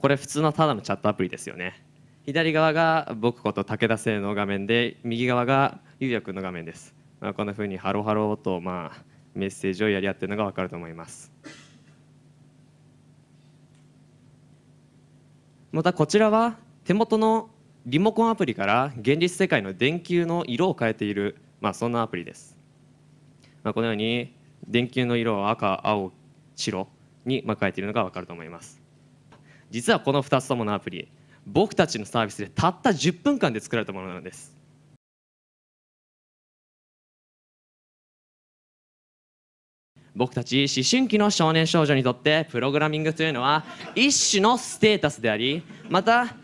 これ普通のただのチャットアプリですよね左側が僕こと武田製の画面で右側がゆ也君の画面です、まあ、こんなふうにハロハロとまあメッセージをやり合ってるのが分かると思いますまたこちらは手元のリモコンアプリから現実世界の電球の色を変えている、まあ、そんなアプリです、まあ、このように電球の色を赤青白に変えているのが分かると思います実はこの2つとものアプリ僕たちのサービスでたった10分間で作られたものなんです僕たち思春期の少年少女にとってプログラミングというのは一種のステータスでありまた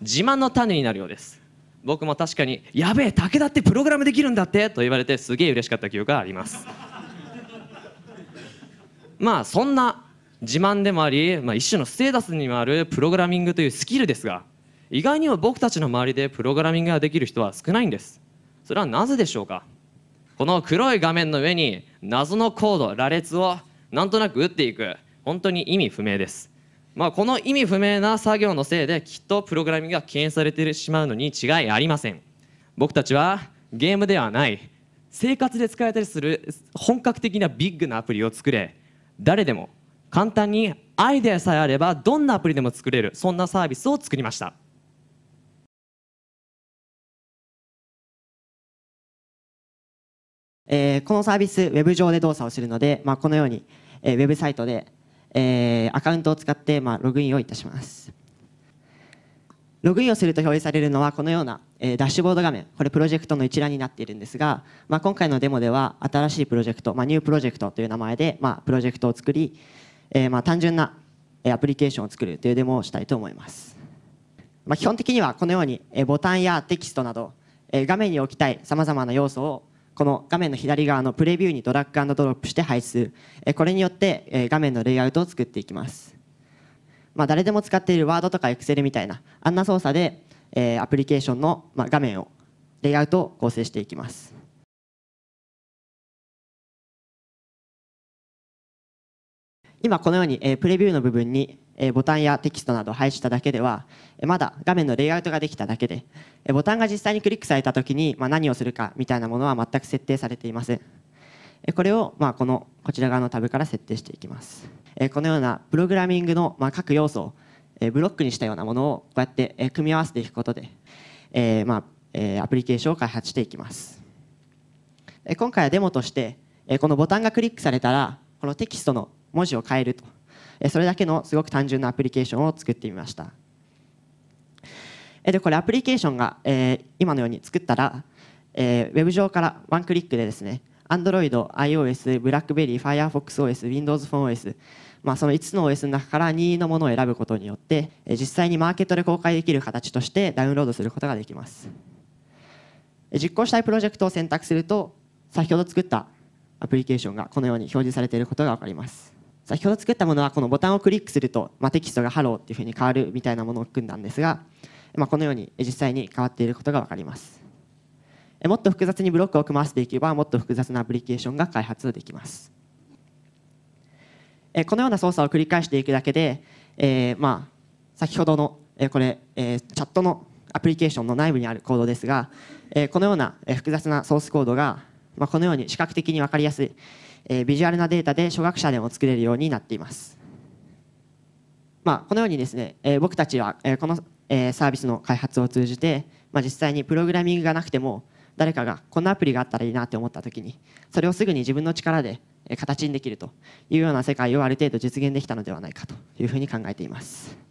自慢の種になるようです僕も確かに「やべえ武田ってプログラムできるんだって」と言われてすげえ嬉しかった記憶がありますまあそんな自慢でもあり、まあ、一種のステータスにもあるプログラミングというスキルですが意外にも僕たちの周りでプログラミングができる人は少ないんですそれはなぜでしょうかこの黒い画面の上に謎のコード羅列をなんとなく打っていく本当に意味不明ですまあ、この意味不明な作業のせいできっとプログラミングが敬遠されてしまうのに違いありません僕たちはゲームではない生活で使えたりする本格的なビッグなアプリを作れ誰でも簡単にアイデアさえあればどんなアプリでも作れるそんなサービスを作りましたえー、このサービス、ウェブ上で動作をするので、まあ、このように、えー、ウェブサイトで、えー、アカウントを使って、まあ、ログインをいたします。ログインをすると表示されるのはこのような、えー、ダッシュボード画面、これプロジェクトの一覧になっているんですが、まあ、今回のデモでは新しいプロジェクト、まあ、ニュープロジェクトという名前で、まあ、プロジェクトを作り、えー、まあ単純なアプリケーションを作るというデモをしたいと思います、まあ、基本的にはこのようにボタンやテキストなど画面に置きたいさまざまな要素をこの画面の左側のプレビューにドラッグドロップして配置これによって画面のレイアウトを作っていきます、まあ、誰でも使っているワードとかエクセルみたいなあんな操作でアプリケーションの画面をレイアウトを構成していきます今このように、えプレビューの部分に、えボタンやテキストなどを配置しただけでは、えまだ画面のレイアウトができただけで、えボタンが実際にクリックされた時に、ま何をするかみたいなものは全く設定されていません。これを、まこのこちら側のタブから設定していきます。このようなプログラミングの、ま各要素をブロックにしたようなものをこうやって組み合わせていくことで、えまアプリケーションを開発していきます。今回はデモとしてこのボタンがクリックされたらこのテキストの文字を変えるとそれだけのすごく単純なアプリケーションを作ってみましたでこれアプリケーションが、え今のように作ったら、えウェブ上からワンクリックでですね Android、iOS、BlackBerry、FirefoxOS、Windows Phone OS、まあ、その5つの OS の中から任意のものを選ぶことによって実際にマーケットで公開できる形としてダウンロードすることができます実行したいプロジェクトを選択すると先ほど作ったアプリケーションがこのように表示されていることが分かります先ほど作ったものはこのボタンをクリックすると、まあ、テキストが「ハローっていうふうに変わるみたいなものを組んだんですが、まあ、このように実際に変わっていることが分かりますもっと複雑にブロックを組まわせていけばもっと複雑なアプリケーションが開発できますこのような操作を繰り返していくだけで、えー、まあ先ほどの、えこれ、えチャットのアプリケーションの内部にあるコードですが、えこのような複雑なソースコードが、まあ、このように視覚的に分かりやすいえビジュアルなデータで初学者でも作れるようになっています。まあ、このようにですね、え僕たちは、えこの、えサービスの開発を通じて、まあ、実際にプログラミングがなくても誰かがこんなアプリがあったらいいなって思った時にそれをすぐに自分の力で形にできるというような世界をある程度実現できたのではないかというふうに考えています。